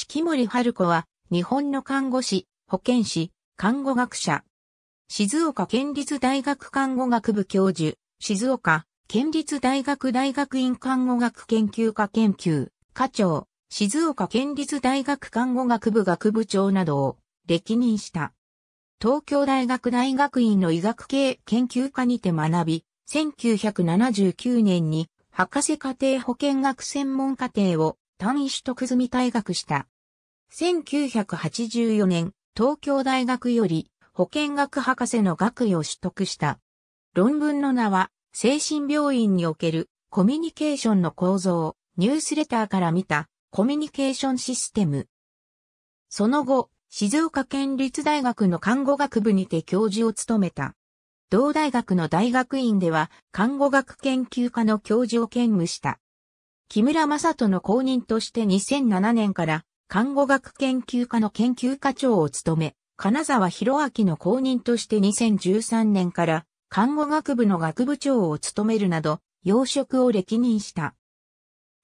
式守春子は、日本の看護師、保健師、看護学者。静岡県立大学看護学部教授、静岡県立大学大学院看護学研究科研究、課長、静岡県立大学看護学部学部長などを歴任した。東京大学大学院の医学系研究科にて学び、1979年に博士課程保健学専門課程を単位取得済み退学した。1984年、東京大学より保健学博士の学位を取得した。論文の名は、精神病院におけるコミュニケーションの構造、ニュースレターから見たコミュニケーションシステム。その後、静岡県立大学の看護学部にて教授を務めた。同大学の大学院では看護学研究科の教授を兼務した。木村正人の後任として2007年から看護学研究科の研究課長を務め、金沢博明の後任として2013年から看護学部の学部長を務めるなど、要職を歴任した。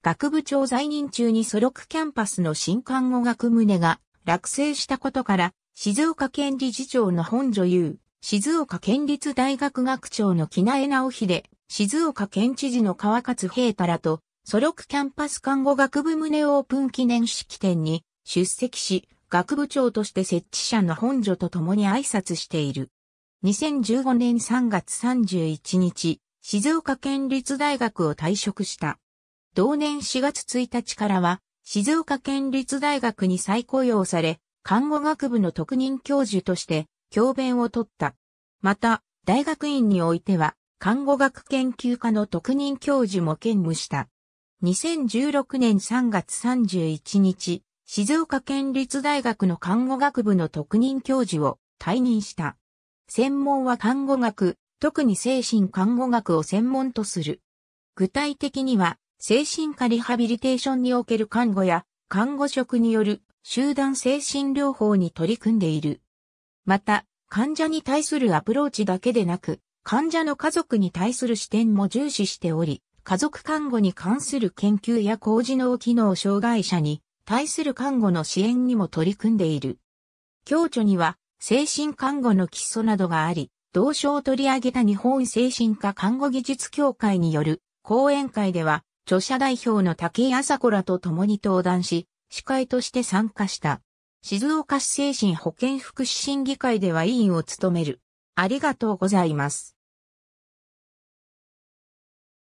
学部長在任中にソロクキャンパスの新看護学棟が落成したことから、静岡県理事長の本女優、静岡県立大学学長の木苗直秀、静岡県知事の川勝平太らと、ソロクキャンパス看護学部胸オープン記念式典に出席し、学部長として設置者の本所と共に挨拶している。2015年3月31日、静岡県立大学を退職した。同年4月1日からは、静岡県立大学に再雇用され、看護学部の特任教授として教鞭を取った。また、大学院においては、看護学研究科の特任教授も兼務した。2016年3月31日、静岡県立大学の看護学部の特任教授を退任した。専門は看護学、特に精神看護学を専門とする。具体的には、精神科リハビリテーションにおける看護や、看護職による集団精神療法に取り組んでいる。また、患者に対するアプローチだけでなく、患者の家族に対する視点も重視しており、家族看護に関する研究や高次能機能障害者に対する看護の支援にも取り組んでいる。共著には精神看護の基礎などがあり、同書を取り上げた日本精神科看護技術協会による講演会では、著者代表の竹井朝子らと共に登壇し、司会として参加した。静岡市精神保健福祉審議会では委員を務める。ありがとうございます。